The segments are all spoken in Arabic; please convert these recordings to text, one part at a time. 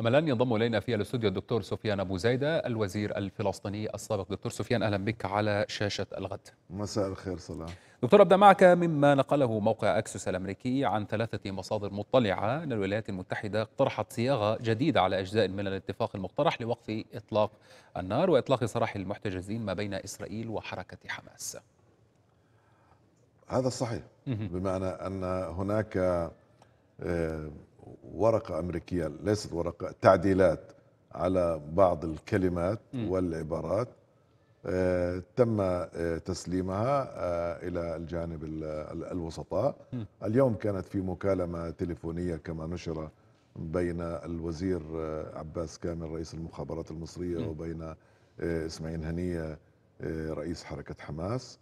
أما الآن ينضم إلينا في الاستوديو الدكتور سفيان أبو زايدة الوزير الفلسطيني السابق دكتور سفيان أهلا بك على شاشة الغد مساء الخير صلاح دكتور أبدأ معك مما نقله موقع اكسس الأمريكي عن ثلاثة مصادر مطلعة أن الولايات المتحدة اقترحت صياغة جديدة على أجزاء من الاتفاق المقترح لوقف إطلاق النار وإطلاق سراح المحتجزين ما بين إسرائيل وحركة حماس هذا صحيح بمعنى أن هناك آه، ورقة أمريكية ليست ورقة تعديلات على بعض الكلمات م. والعبارات آه تم آه تسليمها آه إلى الجانب الوسطاء م. اليوم كانت في مكالمة تليفونية كما نشر بين الوزير آه، عباس كامل رئيس المخابرات المصرية م. وبين آه، إسماعيل هنية آه، رئيس حركة حماس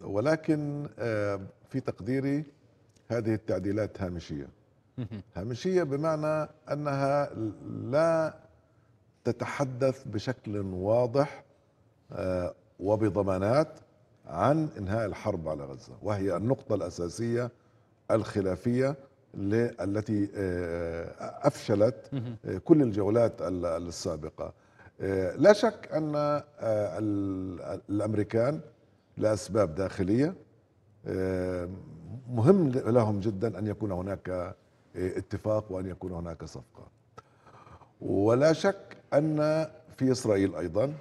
ولكن في تقديري هذه التعديلات هامشيه هامشيه بمعنى انها لا تتحدث بشكل واضح آه، وبضمانات عن انهاء الحرب على غزه وهي النقطه الاساسيه الخلافيه التي آه، افشلت آه، كل الجولات السابقه لا شك ان الامريكان لاسباب داخليه مهم لهم جدا أن يكون هناك إيه، اتفاق وأن يكون هناك صفقة ولا شك أن في إسرائيل أيضا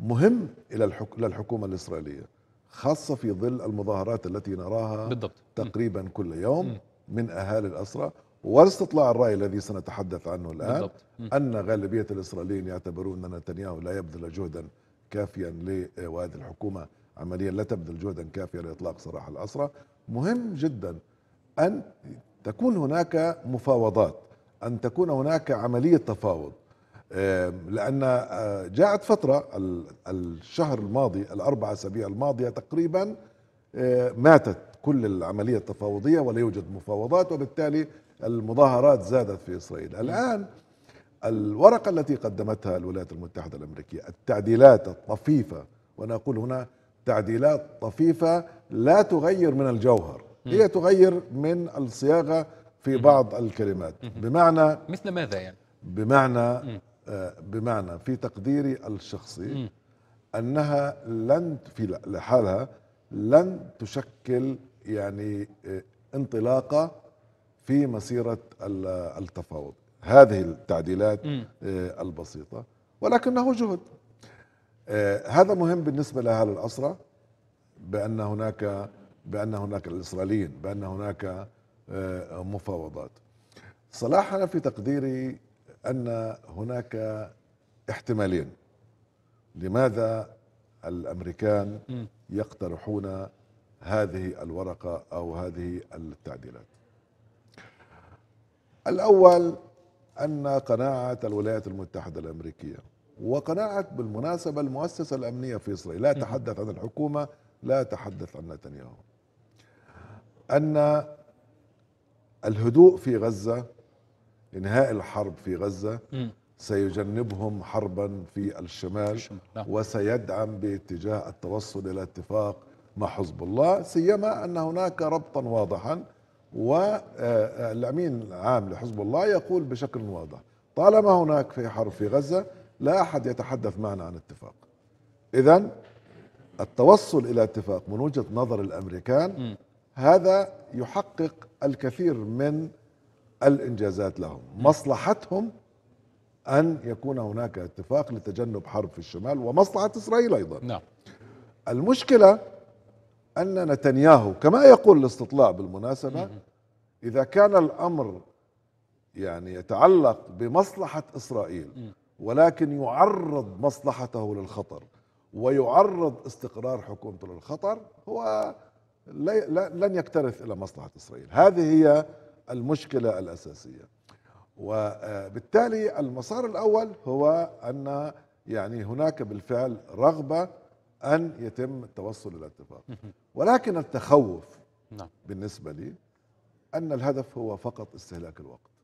مهم إلى للحكومة الإسرائيلية خاصة في ظل المظاهرات التي نراها بالضبط. تقريبا كل يوم من أهالي الأسرة واستطلاع الرأي الذي سنتحدث عنه الآن بالضبط. أن غالبية الإسرائيليين يعتبرون أن نتنياهو لا يبذل جهدا كافيا لوادي الحكومة عمليا لا تبذل جهدا كافيا لاطلاق سراح الاسرى مهم جدا ان تكون هناك مفاوضات ان تكون هناك عمليه تفاوض لان جاءت فتره الشهر الماضي الاربع اسابيع الماضيه تقريبا ماتت كل العمليه التفاوضيه ولا يوجد مفاوضات وبالتالي المظاهرات زادت في اسرائيل الان الورقه التي قدمتها الولايات المتحده الامريكيه التعديلات الطفيفه وانا اقول هنا تعديلات طفيفة لا تغير من الجوهر هي تغير من الصياغة في بعض الكلمات بمعنى مثل ماذا يعني بمعنى آه، بمعنى في تقديري الشخصي انها لن في لحالها لن تشكل يعني آه، انطلاقه في مسيره التفاوض هذه التعديلات آه، البسيطه ولكنه جهد آه، هذا مهم بالنسبه لاهالي الاسرى بان هناك بان هناك الاسرائيليين بان هناك آه، مفاوضات صلاح انا في تقديري ان هناك احتمالين لماذا الامريكان يقترحون هذه الورقه او هذه التعديلات الاول ان قناعه الولايات المتحده الامريكيه وقناعة بالمناسبة المؤسسة الأمنية في إسرائيل لا أتحدث عن الحكومة لا أتحدث عن نتنياهو أن الهدوء في غزة إنهاء الحرب في غزة سيجنبهم حربا في الشمال نعم. وسيدعم باتجاه التوصل إلى اتفاق مع حزب الله سيما أن هناك ربطا واضحا والأمين آه، آه، العام لحزب الله يقول بشكل واضح طالما هناك في حرب في غزة لا أحد يتحدث معنا عن اتفاق إذا التوصل إلى اتفاق من وجهة نظر الأمريكان هذا يحقق الكثير من الإنجازات لهم مصلحتهم أن يكون هناك اتفاق لتجنب حرب في الشمال ومصلحة إسرائيل أيضا نعم. المشكلة أن نتنياهو كما يقول الاستطلاع بالمناسبة إذا كان الأمر يعني يتعلق بمصلحة إسرائيل ولكن يعرض مصلحته للخطر ويعرض استقرار حكومته للخطر هو لن يكترث الى مصلحه اسرائيل، هذه هي المشكله الاساسيه. وبالتالي آه، المسار الاول هو ان يعني هناك بالفعل رغبه ان يتم التوصل الى اتفاق. ولكن التخوف نعم. بالنسبه لي ان الهدف هو فقط استهلاك الوقت.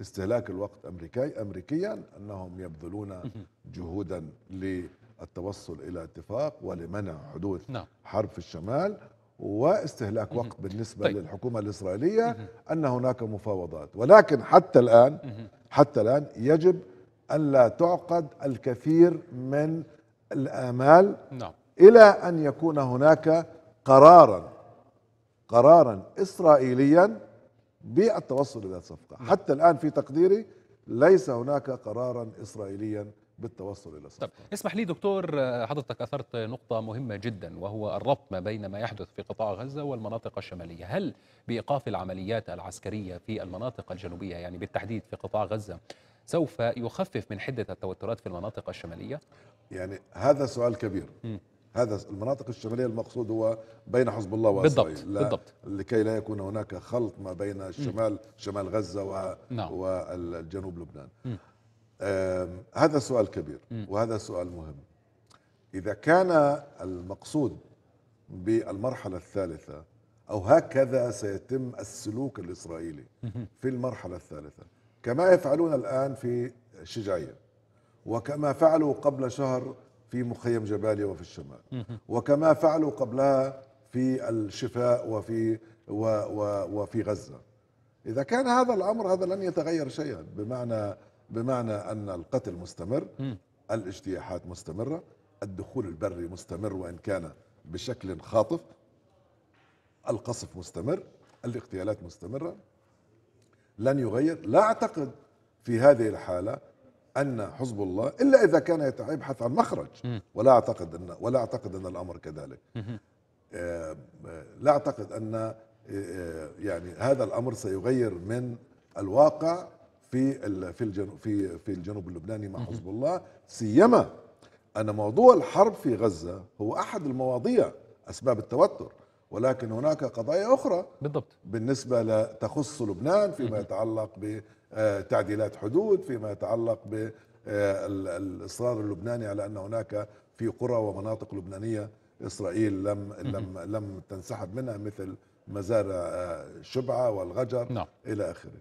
استهلاك الوقت أمريكي أمريكيا أنهم يبذلون جهودا للتوصل إلى اتفاق ولمنع حدوث نعم. حرب في الشمال واستهلاك وقت بالنسبة طيب. للحكومة الإسرائيلية أن هناك مفاوضات ولكن حتى الآن حتى الآن يجب أن لا تعقد الكثير من الآمال نعم. إلى أن يكون هناك قرارا قرارا إسرائيليا بالتوصل الى صفقه حتى الان في تقديري ليس هناك قرارا اسرائيليا بالتوصل الى صفقه طب اسمح لي دكتور حضرتك اثرت نقطه مهمه جدا وهو الربط ما بين ما يحدث في قطاع غزه والمناطق الشماليه، هل بايقاف العمليات العسكريه في المناطق الجنوبيه يعني بالتحديد في قطاع غزه سوف يخفف من حده التوترات في المناطق الشماليه؟ يعني هذا سؤال كبير. م. هذا المناطق الشمالية المقصود هو بين حزب الله وإسرائيل بالضبط لا بالضبط لكي لا يكون هناك خلط ما بين الشمال شمال غزة و... نعم. والجنوب لبنان هذا سؤال كبير وهذا سؤال مهم إذا كان المقصود بالمرحلة الثالثة أو هكذا سيتم السلوك الإسرائيلي في المرحلة الثالثة كما يفعلون الآن في الشجاعية وكما فعلوا قبل شهر في مخيم جباليا وفي الشمال وكما فعلوا قبلها في الشفاء وفي و و وفي غزة إذا كان هذا الأمر هذا لن يتغير شيئا بمعنى بمعنى أن القتل مستمر الاجتياحات مستمرة الدخول البري مستمر وإن كان بشكل خاطف القصف مستمر الاغتيالات مستمرة لن يغير لا أعتقد في هذه الحالة ان حزب الله الا اذا كان يبحث عن مخرج ولا اعتقد ان ولا اعتقد ان الامر كذلك آه، لا اعتقد ان آه، يعني هذا الامر سيغير من الواقع في في في في الجنوب اللبناني مع حزب الله سيما ان موضوع الحرب في غزه هو احد المواضيع اسباب التوتر ولكن هناك قضايا اخرى بالضبط بالنسبه لتخص لبنان فيما يتعلق ب آه، تعديلات حدود فيما يتعلق بالإصرار آه، اللبناني على أن هناك في قرى ومناطق لبنانية إسرائيل لم لم لم تنسحب منها مثل مزارع آه، شبعة والغجر نعم. إلى آخره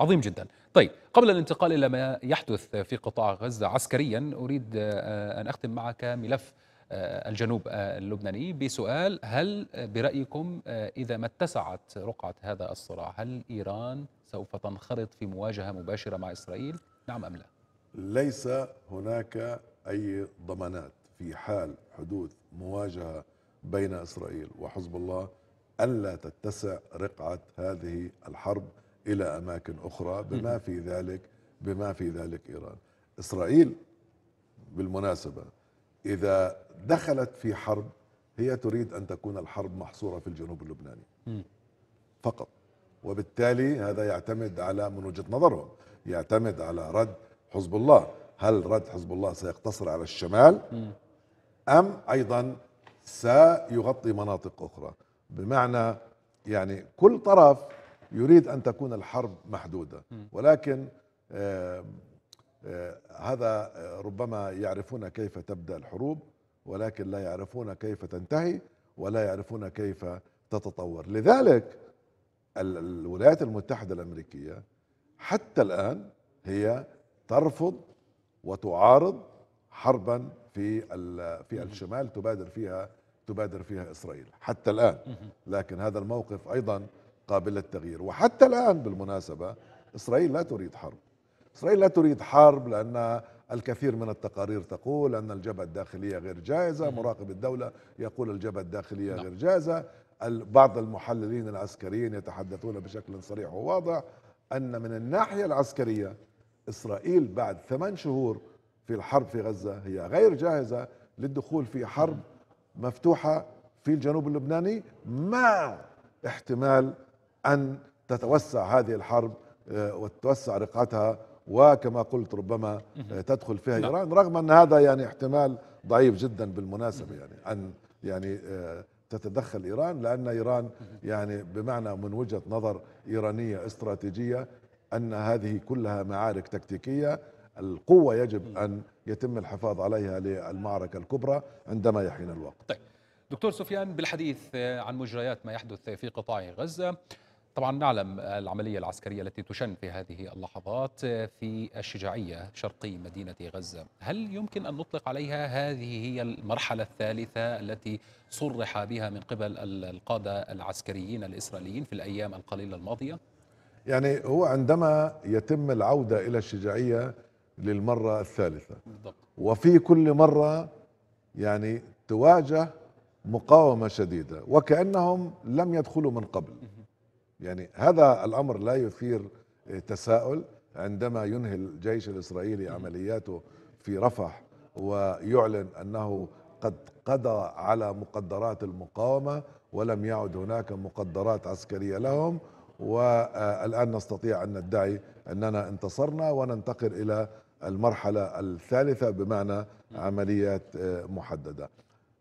عظيم جدا طيب قبل الانتقال إلى ما يحدث في قطاع غزة عسكريا أريد أن أختم معك ملف الجنوب اللبناني بسؤال هل برأيكم إذا ما اتسعت رقعة هذا الصراع هل إيران سوف تنخرط في مواجهة مباشرة مع إسرائيل نعم أم لا ليس هناك أي ضمانات في حال حدوث مواجهة بين إسرائيل وحزب الله ألا تتسع رقعة هذه الحرب إلى أماكن أخرى بما في ذلك بما في ذلك إيران إسرائيل بالمناسبة إذا دخلت في حرب هي تريد أن تكون الحرب محصورة في الجنوب اللبناني فقط وبالتالي هذا يعتمد على من وجهه نظرهم يعتمد على رد حزب الله هل رد حزب الله سيقتصر على الشمال ام ايضا سيغطي مناطق اخرى بمعنى يعني كل طرف يريد ان تكون الحرب محدوده ولكن آه، آه، هذا ربما يعرفون كيف تبدا الحروب ولكن لا يعرفون كيف تنتهي ولا يعرفون كيف تتطور لذلك الولايات المتحدة الأمريكية حتى الآن هي ترفض وتعارض حربا في في الشمال تبادر فيها تبادر فيها إسرائيل حتى الآن لكن هذا الموقف أيضا قابل للتغيير وحتى الآن بالمناسبة إسرائيل لا تريد حرب إسرائيل لا تريد حرب لأن الكثير من التقارير تقول أن الجبهة الداخلية غير جاهزة مراقب الدولة يقول الجبهة الداخلية نعم. غير جاهزة بعض المحللين العسكريين يتحدثون بشكل صريح وواضح أن من الناحية العسكرية إسرائيل بعد ثمان شهور في الحرب في غزة هي غير جاهزة للدخول في حرب مفتوحة في الجنوب اللبناني مع احتمال أن تتوسع هذه الحرب آه، وتتوسع رقعتها وكما قلت ربما آه، تدخل فيها نعم. إيران رغم أن هذا يعني احتمال ضعيف جدا بالمناسبة يعني أن يعني آه، تتدخل إيران لأن إيران يعني بمعنى من وجهة نظر إيرانية استراتيجية أن هذه كلها معارك تكتيكية القوة يجب أن يتم الحفاظ عليها للمعركة الكبرى عندما يحين الوقت طيب دكتور سفيان بالحديث عن مجريات ما يحدث في قطاع غزة طبعا نعلم العملية العسكرية التي تشن في هذه اللحظات في الشجاعية شرقي مدينة غزة هل يمكن أن نطلق عليها هذه هي المرحلة الثالثة التي صرح بها من قبل القادة العسكريين الإسرائيليين في الأيام القليلة الماضية؟ يعني هو عندما يتم العودة إلى الشجاعية للمرة الثالثة بالضبط. وفي كل مرة يعني تواجه مقاومة شديدة وكأنهم لم يدخلوا من قبل يعني هذا الأمر لا يثير تساؤل عندما ينهي الجيش الإسرائيلي عملياته في رفح ويعلن أنه قد قضى على مقدرات المقاومة ولم يعد هناك مقدرات عسكرية لهم والآن نستطيع أن ندعي أننا انتصرنا وننتقل إلى المرحلة الثالثة بمعنى عمليات آه، محددة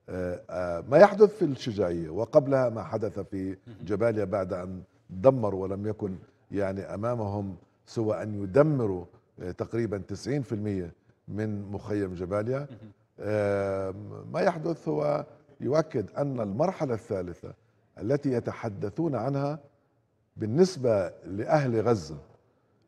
آه، آه، ما يحدث في الشجاعية وقبلها ما حدث في جباليا بعد أن دمروا ولم يكن يعني أمامهم سوى أن يدمروا آه، تقريبا 90% من مخيم جباليا آه، ما يحدث هو يؤكد أن المرحلة الثالثة التي يتحدثون عنها بالنسبة لأهل غزة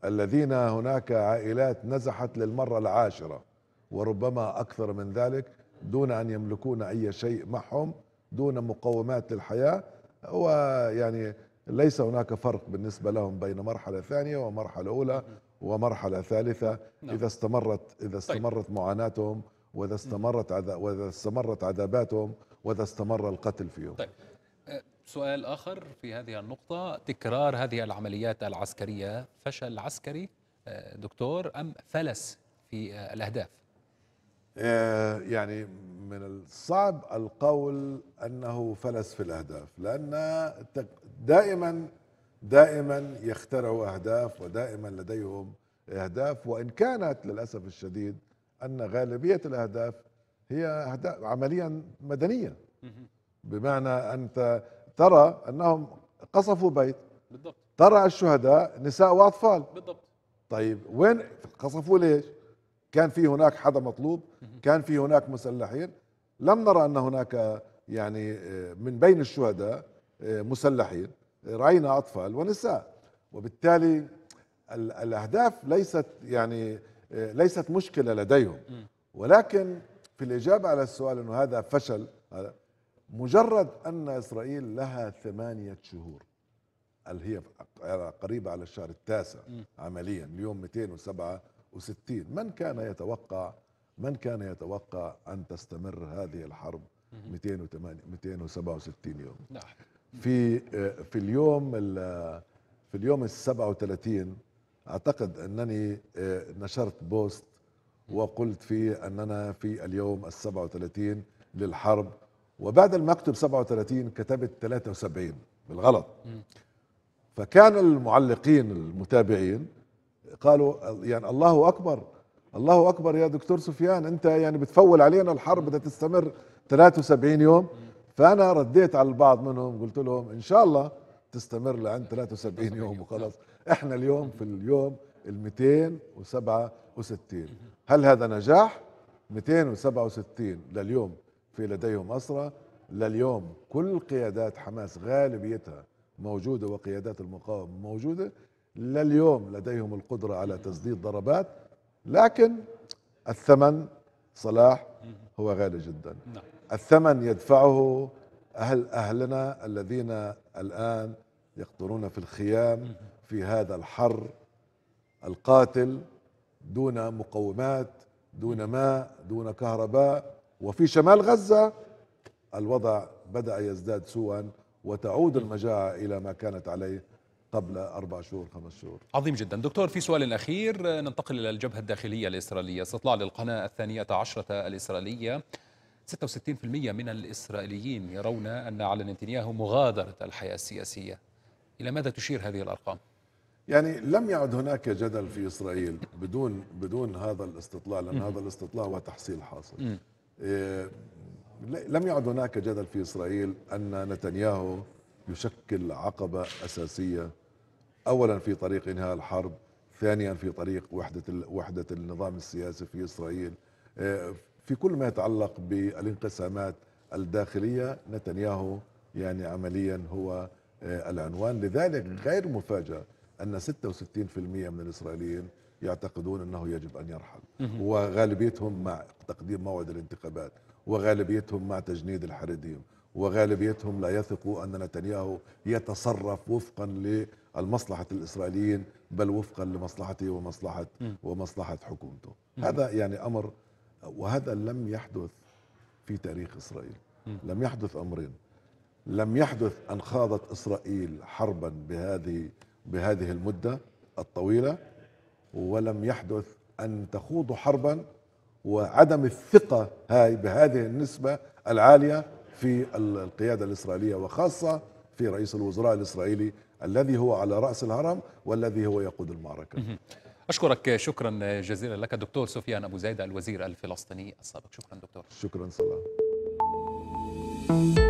الذين هناك عائلات نزحت للمرة العاشرة وربما أكثر من ذلك دون أن يملكون أي شيء معهم دون مقومات للحياة ويعني ليس هناك فرق بالنسبة لهم بين مرحلة ثانية ومرحلة أولى ومرحلة ثالثة نعم. إذا استمرت إذا طيب. استمرت طيب. معاناتهم وإذا استمرت عذا وإذا استمرت عذاباتهم وإذا استمر القتل فيهم طيب. أه، سؤال آخر في هذه النقطة تكرار هذه العمليات العسكرية فشل عسكري أه، دكتور أم فلس في أه، الأهداف يعني من الصعب القول انه فلس في الاهداف لان دائما دائما يخترعوا اهداف ودائما لديهم اهداف وان كانت للاسف الشديد ان غالبيه الاهداف هي اهداف عمليا مدنيه بمعنى انت ترى انهم قصفوا بيت بالضبط ترى الشهداء نساء واطفال بالضبط طيب وين قصفوا ليش؟ كان في هناك حدا مطلوب كان في هناك مسلحين لم نرى ان هناك يعني آه، من بين الشهداء آه، مسلحين راينا اطفال ونساء وبالتالي الاهداف ليست يعني آه، ليست مشكله لديهم ولكن في الاجابه على السؤال انه هذا فشل مجرد ان اسرائيل لها ثمانيه شهور اللي هي قريبه على الشهر التاسع عمليا اليوم 267 من كان يتوقع من كان يتوقع أن تستمر هذه الحرب 267 يوم نعم. في في آه، اليوم في اليوم ال 37 اعتقد انني آه، نشرت بوست وقلت فيه اننا في اليوم ال 37 للحرب وبعد المكتب 37 كتبت 73 بالغلط فكان المعلقين المتابعين قالوا يعني الله اكبر الله اكبر يا دكتور سفيان انت يعني بتفول علينا الحرب بدها تستمر 73 يوم فانا رديت على البعض منهم قلت لهم ان شاء الله تستمر لعند 73 يوم وخلاص احنا اليوم في اليوم ال 267 هل هذا نجاح 267 لليوم في لديهم اسرى لليوم كل قيادات حماس غالبيتها موجوده وقيادات المقاومه موجوده لليوم لديهم القدره على تسديد ضربات لكن الثمن صلاح هو غالي جدا نعم. الثمن يدفعه أهل أهلنا الذين الآن يقطرون في الخيام في هذا الحر القاتل دون مقومات دون ماء دون كهرباء وفي شمال غزة الوضع بدأ يزداد سوءا وتعود المجاعة إلى ما كانت عليه قبل أربع شهور خمس شهور عظيم جدا دكتور في سؤال أخير آه، ننتقل إلى الجبهة الداخلية الإسرائيلية استطلاع للقناة الثانية عشرة الإسرائيلية 66% من الإسرائيليين يرون أن على نتنياهو مغادرة الحياة السياسية إلى ماذا تشير هذه الأرقام؟ يعني لم يعد هناك جدل في إسرائيل بدون بدون هذا الاستطلاع لأن هذا الاستطلاع هو تحصيل حاصل إيه، لم يعد هناك جدل في إسرائيل أن نتنياهو يشكل عقبة أساسية أولا في طريق إنهاء الحرب ثانيا في طريق وحدة وحدة النظام السياسي في إسرائيل آه، في كل ما يتعلق بالانقسامات الداخلية نتنياهو يعني عمليا هو آه، العنوان لذلك غير مفاجأة أن 66% من الإسرائيليين يعتقدون أنه يجب أن يرحل وغالبيتهم مع تقديم موعد الانتخابات وغالبيتهم مع تجنيد الحريديم وغالبيتهم لا يثقوا أن نتنياهو يتصرف وفقا للمصلحة الإسرائيليين بل وفقا لمصلحته ومصلحة ومصلحة حكومته هذا يعني أمر وهذا لم يحدث في تاريخ إسرائيل لم يحدث أمرين لم يحدث أن خاضت إسرائيل حربا بهذه بهذه المدة الطويلة ولم يحدث أن تخوض حربا وعدم الثقة هاي بهذه النسبة العالية في القيادة الإسرائيلية وخاصة في رئيس الوزراء الإسرائيلي الذي هو على رأس الهرم والذي هو يقود المعركة أشكرك شكرا جزيلا لك دكتور سفيان أبو زيد الوزير الفلسطيني السابق شكرا دكتور شكرا سلام